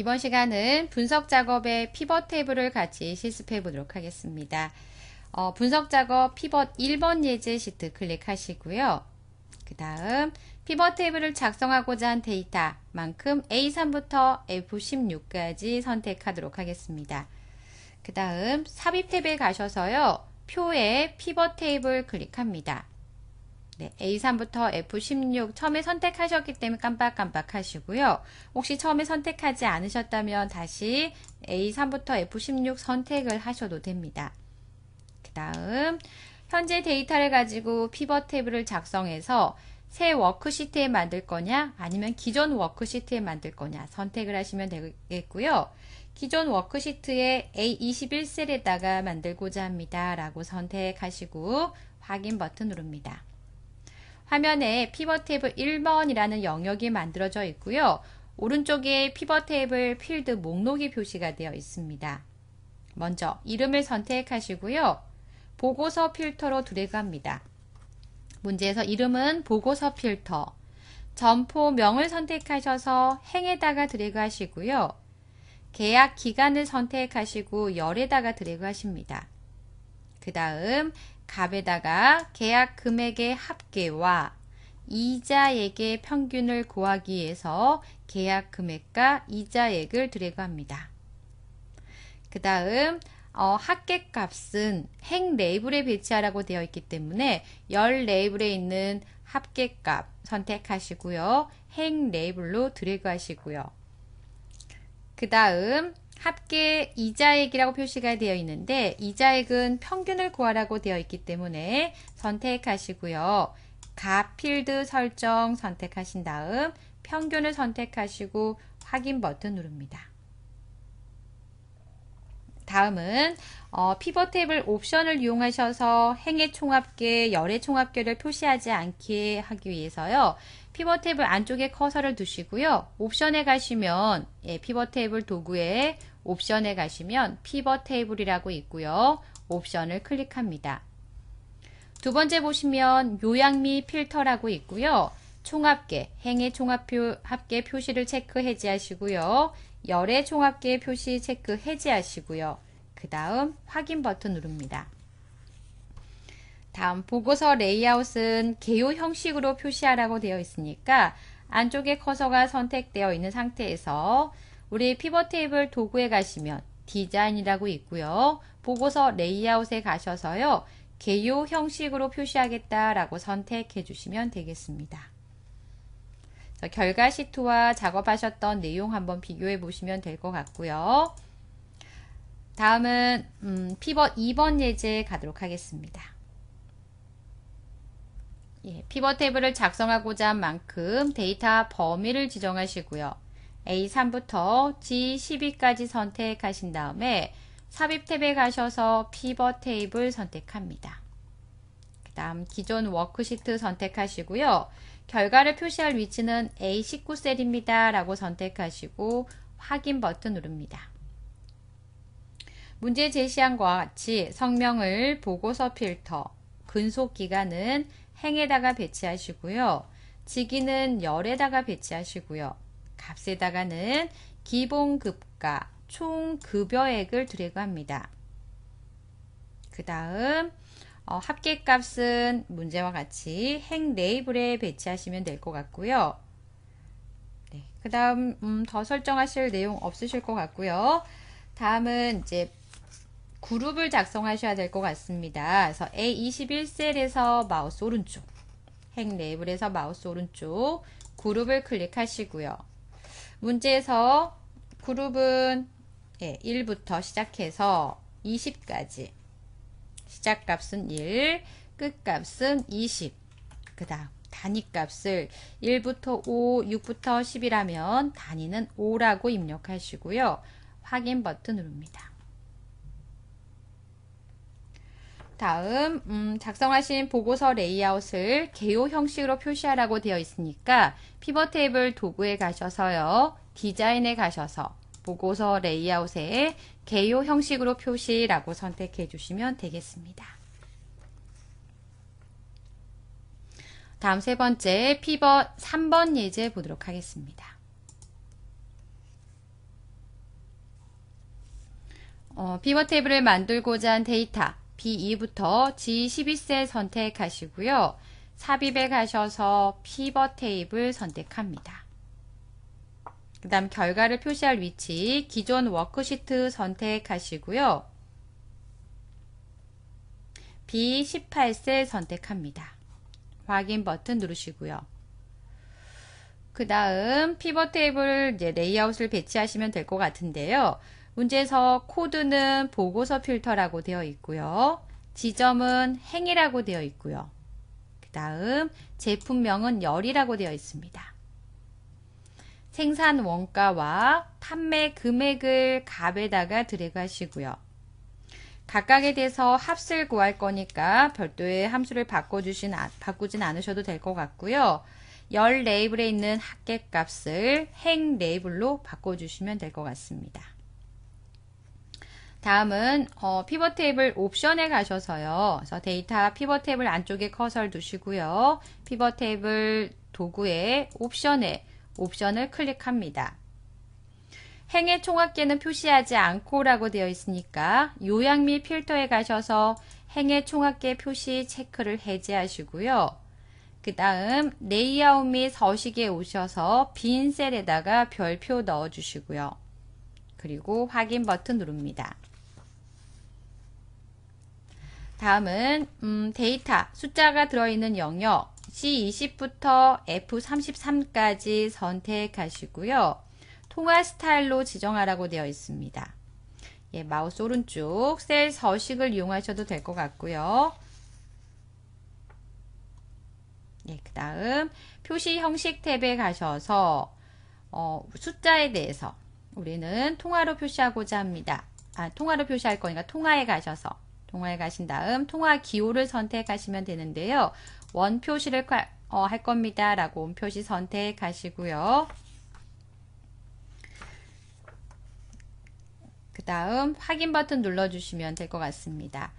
이번 시간은 분석 작업의 피벗 테이블을 같이 실습해 보도록 하겠습니다. 어, 분석 작업 피벗 1번 예제 시트 클릭하시고요. 그 다음 피벗 테이블을 작성하고자 한 데이터만큼 A3부터 F16까지 선택하도록 하겠습니다. 그 다음 삽입 탭에 가셔서요. 표에 피벗 테이블 클릭합니다. 네, A3부터 F16 처음에 선택하셨기 때문에 깜빡깜빡 하시고요. 혹시 처음에 선택하지 않으셨다면 다시 A3부터 F16 선택을 하셔도 됩니다. 그 다음 현재 데이터를 가지고 피벗 테이블을 작성해서 새 워크시트에 만들 거냐 아니면 기존 워크시트에 만들 거냐 선택을 하시면 되겠고요. 기존 워크시트에 A21셀에다가 만들고자 합니다. 라고 선택하시고 확인 버튼 누릅니다. 화면에 피벗 테이블 1번이라는 영역이 만들어져 있고요. 오른쪽에 피벗 테이블 필드 목록이 표시가 되어 있습니다. 먼저 이름을 선택하시고요. 보고서 필터로 드래그합니다. 문제에서 이름은 보고서 필터, 점포명을 선택하셔서 행에다가 드래그하시고요. 계약 기간을 선택하시고 열에다가 드래그하십니다. 그 다음 값에다가 계약 금액의 합계와 이자액의 평균을 구하기 위해서 계약 금액과 이자액을 드래그합니다. 그 다음 어, 합계 값은 행 레이블에 배치하라고 되어 있기 때문에 열 레이블에 있는 합계 값 선택하시고요. 행 레이블로 드래그 하시고요. 그 다음 합계 이자액이라고 표시가 되어 있는데 이자액은 평균을 구하라고 되어 있기 때문에 선택하시고요. 가 필드 설정 선택하신 다음 평균을 선택하시고 확인 버튼 누릅니다. 다음은 어, 피벗 탭을 옵션을 이용하셔서 행의 총합계, 열의 총합계를 표시하지 않게 하기 위해서요. 피벗 탭을 안쪽에 커서를 두시고요. 옵션에 가시면 예, 피벗 탭을 도구에 옵션에 가시면 피벗 테이블이라고 있고요. 옵션을 클릭합니다. 두 번째 보시면 요약 및 필터라고 있고요. 총합계, 행의 총합표, 합계 표시를 체크 해제하시고요. 열의 총합계 표시 체크 해제하시고요. 그 다음 확인 버튼 누릅니다. 다음 보고서 레이아웃은 개요 형식으로 표시하라고 되어 있으니까 안쪽에 커서가 선택되어 있는 상태에서 우리 피벗 테이블 도구에 가시면 디자인이라고 있고요. 보고서 레이아웃에 가셔서요. 개요 형식으로 표시하겠다라고 선택해 주시면 되겠습니다. 결과 시트와 작업하셨던 내용 한번 비교해 보시면 될 것 같고요. 다음은 음, 피벗 2번 예제 가도록 하겠습니다. 예, 피벗 테이블을 작성하고자 한 만큼 데이터 범위를 지정하시고요. A3부터 G12까지 선택하신 다음에 삽입 탭에 가셔서 피벗 테이블 선택합니다. 그 다음 기존 워크시트 선택하시고요. 결과를 표시할 위치는 A19셀입니다. 라고 선택하시고 확인 버튼 누릅니다. 문제 제시한 것과 같이 성명을 보고서 필터, 근속 기간은 행에다가 배치하시고요. 직위는 열에다가 배치하시고요. 값에다가는 기본급과 총급여액을 들여합니다그 다음 어, 합계값은 문제와 같이 행 레이블에 배치하시면 될 것 같고요. 네, 그 다음 음, 더 설정하실 내용 없으실 것 같고요. 다음은 이제 그룹을 작성하셔야 될 것 같습니다. 그래서 A21셀에서 마우스 오른쪽, 행 레이블에서 마우스 오른쪽 그룹을 클릭하시고요. 문제에서 그룹은 예, 1부터 시작해서 20까지 시작값은 1, 끝값은 20. 그 다음 단위값을 1부터 5, 6부터 10이라면 단위는 5라고 입력하시고요. 확인 버튼 누릅니다. 다음 음, 작성하신 보고서 레이아웃을 개요 형식으로 표시하라고 되어 있으니까 피벗 테이블 도구에 가셔서요. 디자인에 가셔서 보고서 레이아웃에 개요 형식으로 표시라고 선택해 주시면 되겠습니다. 다음 세 번째 피벗 3번 예제 보도록 하겠습니다. 어, 피벗 테이블을 만들고자 한 데이터 B2부터 g 1 2세 선택하시고요. 삽입에 가셔서 피벗 테이블 선택합니다. 그 다음 결과를 표시할 위치, 기존 워크시트 선택하시고요. B18세 선택합니다. 확인 버튼 누르시고요. 그 다음 피벗 테이블 레이아웃을 배치하시면 될 것 같은데요. 문제에서 코드는 보고서 필터라고 되어 있고요. 지점은 행이라고 되어 있고요. 그 다음 제품명은 열이라고 되어 있습니다. 생산 원가와 판매 금액을 값에다가 드래그 하시고요. 각각에 대해서 값을 구할 거니까 별도의 함수를 바꿔주신, 아, 바꾸진 않으셔도 될 것 같고요. 열 레이블에 있는 합계 값을 행 레이블로 바꿔주시면 될 것 같습니다. 다음은 어, 피벗 테이블 옵션에 가셔서요. 그래서 데이터 피벗 테이블 안쪽에 커서를 두시고요. 피벗 테이블 도구의 옵션에 옵션을 클릭합니다. 행의 총합계는 표시하지 않고 라고 되어 있으니까 요약 및 필터에 가셔서 행의 총합계 표시 체크를 해제하시고요. 그 다음 레이아웃 및 서식에 오셔서 빈 셀에다가 별표 넣어주시고요. 그리고 확인 버튼 누릅니다. 다음은 음, 데이터 숫자가 들어있는 영역 C20부터 F33까지 선택하시고요. 통화 스타일로 지정하라고 되어 있습니다. 예, 마우스 오른쪽 셀 서식을 이용하셔도 될 것 같고요. 예, 그 다음 표시 형식 탭에 가셔서 어, 숫자에 대해서 우리는 통화로 표시하고자 합니다. 아, 통화로 표시할 거니까 통화에 가셔서 동화에 가신 다음 통화 기호를 선택하시면 되는데요. 원 표시를 어, 할 겁니다. 라고 원 표시 선택하시고요. 그 다음 확인 버튼 눌러주시면 될 것 같습니다.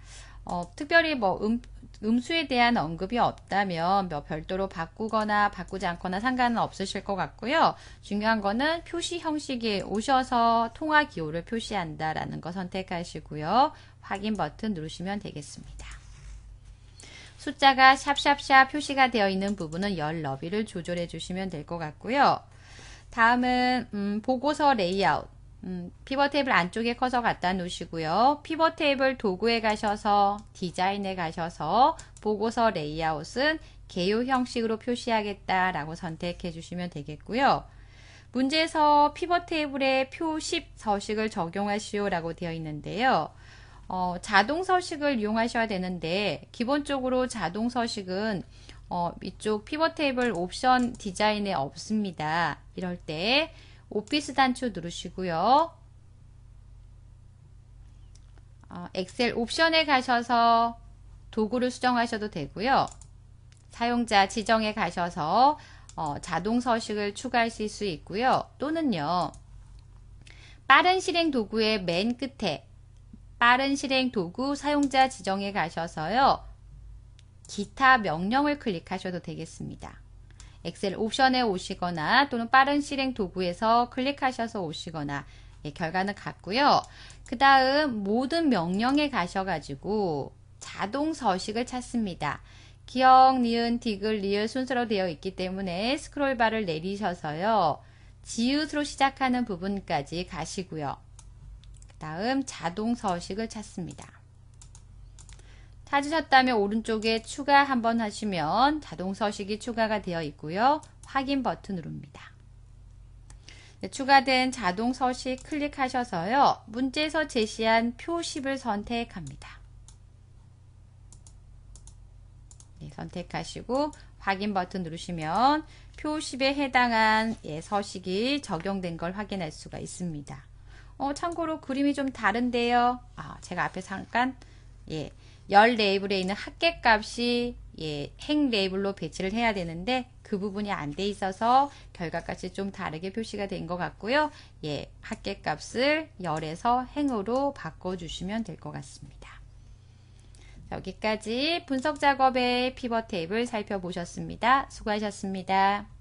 어, 특별히 뭐 음, 음수에 대한 언급이 없다면 뭐 별도로 바꾸거나 바꾸지 않거나 상관은 없으실 것 같고요. 중요한 거는 표시 형식에 오셔서 통화 기호를 표시한다라는 거 선택하시고요. 확인 버튼 누르시면 되겠습니다. 숫자가 샵샵샵 표시가 되어 있는 부분은 열 너비를 조절해 주시면 될 것 같고요. 다음은 음, 보고서 레이아웃. 음, 피벗 테이블 안쪽에 커서 갖다 놓으시고요. 피벗 테이블 도구에 가셔서 디자인에 가셔서 보고서 레이아웃은 개요 형식으로 표시하겠다라고 선택해 주시면 되겠고요. 문제에서 피벗 테이블에 표십 서식을 적용하시오라고 되어 있는데요. 어, 자동 서식을 이용하셔야 되는데 기본적으로 자동 서식은 어, 이쪽 피벗 테이블 옵션 디자인에 없습니다. 이럴 때 오피스 단추 누르시고요. 어, 엑셀 옵션에 가셔서 도구를 수정하셔도 되고요. 사용자 지정에 가셔서 어, 자동 서식을 추가하실 수 있고요. 또는요. 빠른 실행 도구의 맨 끝에 빠른 실행 도구 사용자 지정에 가셔서요. 기타 명령을 클릭하셔도 되겠습니다. 엑셀 옵션에 오시거나 또는 빠른 실행 도구에서 클릭하셔서 오시거나 예, 결과는 같고요. 그 다음 모든 명령에 가셔가지고 자동 서식을 찾습니다. 기억, 니은, 디귿, 리을 순서로 되어 있기 때문에 스크롤바를 내리셔서요. 지읒으로 시작하는 부분까지 가시고요. 그 다음 자동 서식을 찾습니다. 찾으셨다면 오른쪽에 추가 한번 하시면 자동 서식이 추가가 되어 있고요. 확인 버튼 누릅니다. 네, 추가된 자동 서식 클릭하셔서요. 문제에서 제시한 표시를 선택합니다. 네, 선택하시고 확인 버튼 누르시면 표시에 해당한 예, 서식이 적용된 걸 확인할 수가 있습니다. 어, 참고로 그림이 좀 다른데요. 아, 제가 앞에 잠깐 예, 열 레이블에 있는 합계 값이 예, 행 레이블로 배치를 해야 되는데 그 부분이 안 돼 있어서 결과값이 좀 다르게 표시가 된 것 같고요. 예, 합계 값을 열에서 행으로 바꿔주시면 될 것 같습니다. 여기까지 분석 작업의 피벗 테이블 살펴보셨습니다. 수고하셨습니다.